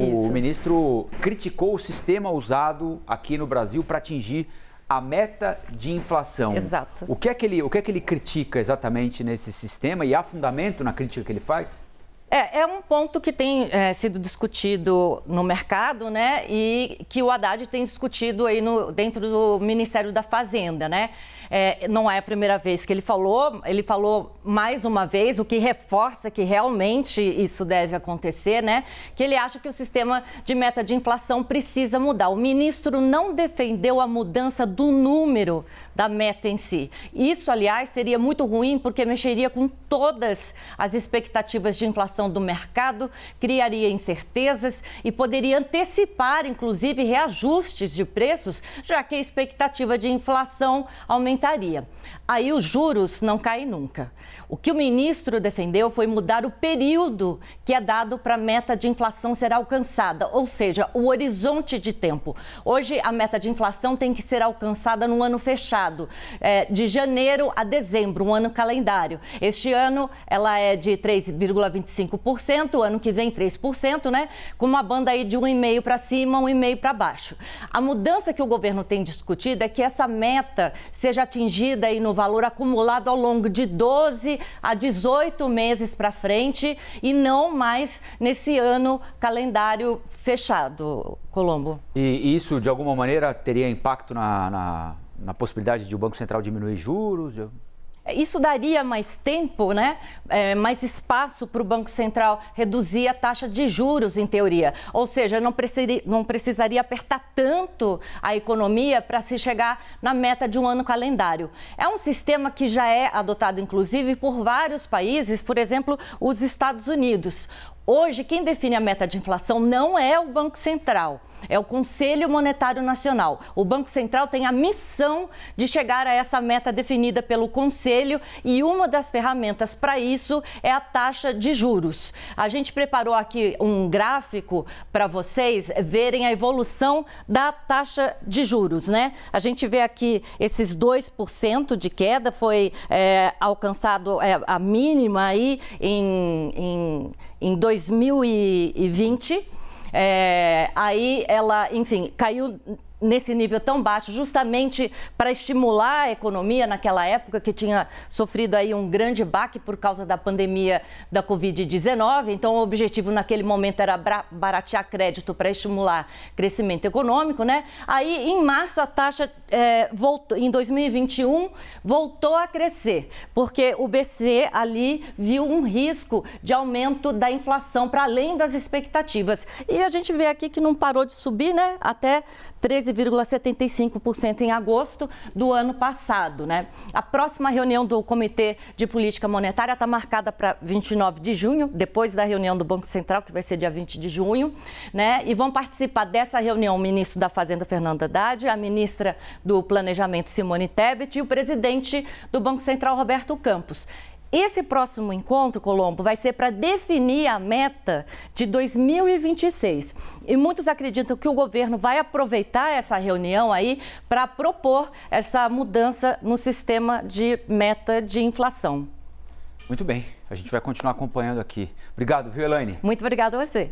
O Isso. ministro criticou o sistema usado aqui no Brasil para atingir a meta de inflação. Exato. O que, é que ele, o que é que ele critica exatamente nesse sistema e há fundamento na crítica que ele faz? É, é um ponto que tem é, sido discutido no mercado, né? E que o Haddad tem discutido aí no, dentro do Ministério da Fazenda, né? É, não é a primeira vez que ele falou, ele falou mais uma vez, o que reforça que realmente isso deve acontecer, né? Que ele acha que o sistema de meta de inflação precisa mudar. O ministro não defendeu a mudança do número da meta em si. Isso, aliás, seria muito ruim porque mexeria com todas as expectativas de inflação do mercado criaria incertezas e poderia antecipar, inclusive, reajustes de preços, já que a expectativa de inflação aumentaria. Aí os juros não caem nunca. O que o ministro defendeu foi mudar o período que é dado para a meta de inflação ser alcançada, ou seja, o horizonte de tempo. Hoje, a meta de inflação tem que ser alcançada no ano fechado, é, de janeiro a dezembro, um ano calendário. Este ano, ela é de 3,25%. 5%, ano que vem 3%, né? Com uma banda aí de 1,5% para cima, 1,5% para baixo. A mudança que o governo tem discutido é que essa meta seja atingida aí no valor acumulado ao longo de 12 a 18 meses para frente e não mais nesse ano calendário fechado, Colombo. E isso, de alguma maneira, teria impacto na, na, na possibilidade de o Banco Central diminuir juros? De... Isso daria mais tempo, né? É, mais espaço para o Banco Central reduzir a taxa de juros, em teoria. Ou seja, não, não precisaria apertar tanto a economia para se chegar na meta de um ano calendário. É um sistema que já é adotado, inclusive, por vários países, por exemplo, os Estados Unidos. Hoje, quem define a meta de inflação não é o Banco Central. É o Conselho Monetário Nacional. O Banco Central tem a missão de chegar a essa meta definida pelo Conselho e uma das ferramentas para isso é a taxa de juros. A gente preparou aqui um gráfico para vocês verem a evolução da taxa de juros, né? A gente vê aqui esses 2% de queda, foi é, alcançado é, a mínima aí em, em, em 2020. É, aí ela, enfim, caiu nesse nível tão baixo, justamente para estimular a economia naquela época que tinha sofrido aí um grande baque por causa da pandemia da Covid-19. Então, o objetivo naquele momento era baratear crédito para estimular crescimento econômico, né? Aí, em março, a taxa é, voltou, em 2021 voltou a crescer, porque o BC ali viu um risco de aumento da inflação para além das expectativas. E a gente vê aqui que não parou de subir, né? Até 13,75% em agosto do ano passado, né? A próxima reunião do Comitê de Política Monetária está marcada para 29 de junho, depois da reunião do Banco Central, que vai ser dia 20 de junho, né? E vão participar dessa reunião o ministro da Fazenda, fernanda Haddad, a ministra do Planejamento, Simone Tebet, e o presidente do Banco Central, Roberto Campos. Esse próximo encontro, Colombo, vai ser para definir a meta de 2026. E muitos acreditam que o governo vai aproveitar essa reunião aí para propor essa mudança no sistema de meta de inflação. Muito bem, a gente vai continuar acompanhando aqui. Obrigado, viu, Elaine? Muito obrigado a você.